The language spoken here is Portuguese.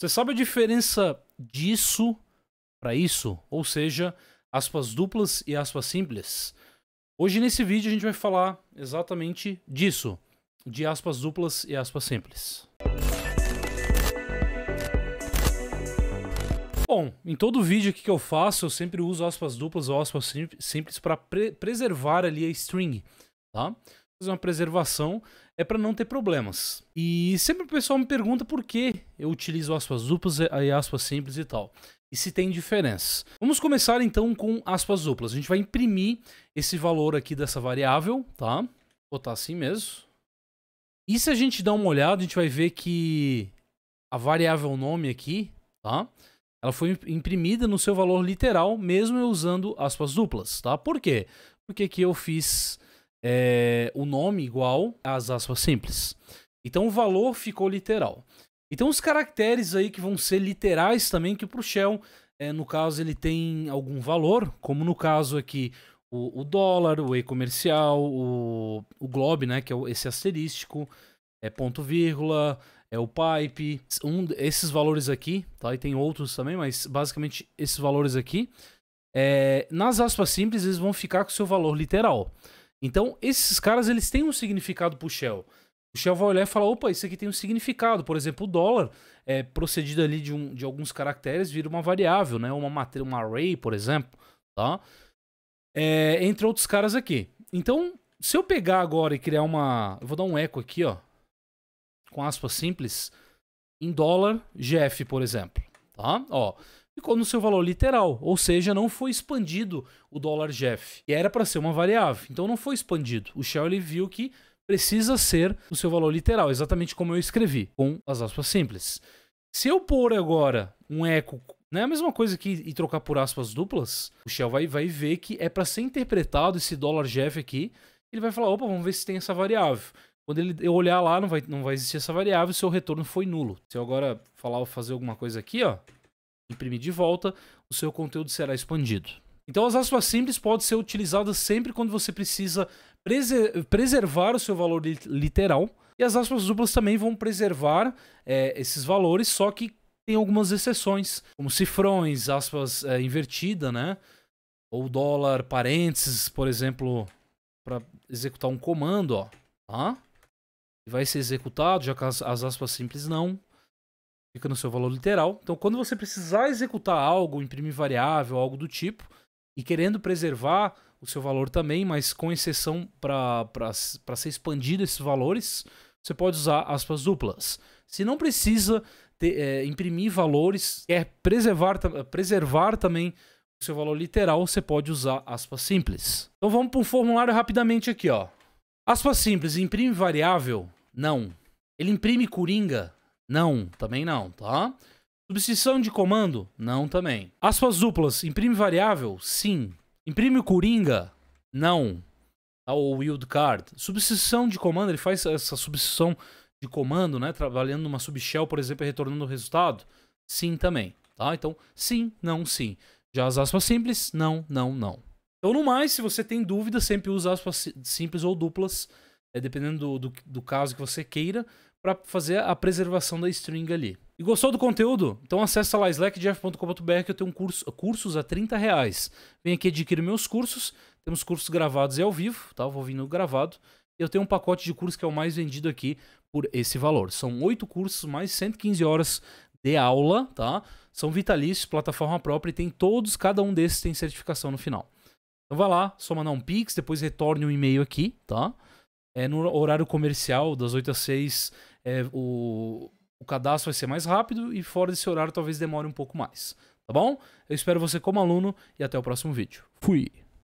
Você sabe a diferença disso para isso? Ou seja, aspas duplas e aspas simples? Hoje nesse vídeo a gente vai falar exatamente disso, de aspas duplas e aspas simples. Bom, em todo vídeo aqui que eu faço, eu sempre uso aspas duplas ou aspas simples para pre preservar ali a string, tá? fazer uma preservação é para não ter problemas. E sempre o pessoal me pergunta por que eu utilizo aspas duplas e aspas simples e tal. E se tem diferença Vamos começar então com aspas duplas. A gente vai imprimir esse valor aqui dessa variável, tá? Vou botar assim mesmo. E se a gente dá uma olhada, a gente vai ver que a variável nome aqui, tá? Ela foi imprimida no seu valor literal, mesmo eu usando aspas duplas, tá? Por quê? Porque aqui eu fiz é, o nome igual às aspas simples. Então o valor ficou literal. Então os caracteres aí que vão ser literais também, que para o Shell, é, no caso, ele tem algum valor, como no caso aqui o, o dólar, o e-comercial, o, o globe, né, que é esse asterístico, é ponto vírgula, é o pipe, um, esses valores aqui, tá? E tem outros também, mas basicamente esses valores aqui, é, nas aspas simples eles vão ficar com o seu valor literal. Então, esses caras, eles têm um significado pro Shell. O Shell vai olhar e falar, opa, isso aqui tem um significado. Por exemplo, o dólar, é, procedido ali de, um, de alguns caracteres, vira uma variável, né? Uma matriz, uma array, por exemplo, tá? É, entre outros caras aqui. Então, se eu pegar agora e criar uma... Eu vou dar um eco aqui, ó. Com aspas simples. Em dólar, GF, por exemplo. Tá? Ó, ficou no seu valor literal, ou seja, não foi expandido o dólar Jeff, que era para ser uma variável, então não foi expandido. O Shell ele viu que precisa ser o seu valor literal, exatamente como eu escrevi, com as aspas simples. Se eu pôr agora um eco, não é a mesma coisa que e trocar por aspas duplas, o Shell vai, vai ver que é para ser interpretado esse dólar Jeff aqui, ele vai falar, opa, vamos ver se tem essa variável. Quando ele, eu olhar lá, não vai, não vai existir essa variável, seu retorno foi nulo. Se eu agora falar, ou fazer alguma coisa aqui, ó, imprimir de volta, o seu conteúdo será expandido. Então as aspas simples podem ser utilizadas sempre quando você precisa preser preservar o seu valor literal. E as aspas duplas também vão preservar é, esses valores, só que tem algumas exceções, como cifrões, aspas é, invertida, né? Ou dólar, parênteses, por exemplo, para executar um comando, ó. Tá? Vai ser executado, já que as, as aspas simples não fica no seu valor literal. Então, quando você precisar executar algo, imprimir variável, algo do tipo, e querendo preservar o seu valor também, mas com exceção para ser expandido esses valores, você pode usar aspas duplas. Se não precisa ter, é, imprimir valores, quer preservar, preservar também o seu valor literal, você pode usar aspas simples. Então vamos para um formulário rapidamente aqui, ó. Aspas simples, imprime variável? Não. Ele imprime coringa? Não, também não, tá? Substituição de comando? Não também. Aspas duplas, imprime variável? Sim. Imprime o coringa? Não. Tá, ou wildcard. Substituição de comando, ele faz essa substituição de comando, né? Trabalhando numa subshell, por exemplo, e retornando o resultado? Sim também, tá? Então, sim, não, sim. Já as aspas simples? Não, não, não. Então, no mais, se você tem dúvida, sempre usa aspas simples ou duplas é, dependendo do, do, do caso que você queira, para fazer a preservação da string ali. E gostou do conteúdo? Então acessa lá slackjeff.com.br que eu tenho um curso, cursos a 30 reais. Vem aqui adquirir meus cursos. Temos cursos gravados e ao vivo, tá? vou vindo gravado. Eu tenho um pacote de cursos que é o mais vendido aqui por esse valor. São oito cursos, mais 115 horas de aula, tá? São vitalícios, plataforma própria e tem todos, cada um desses tem certificação no final. Então vai lá, só mandar um pix, depois retorne um e-mail aqui, tá? É, no horário comercial, das 8 às 6, é, o, o cadastro vai ser mais rápido e fora desse horário talvez demore um pouco mais. Tá bom? Eu espero você como aluno e até o próximo vídeo. Fui!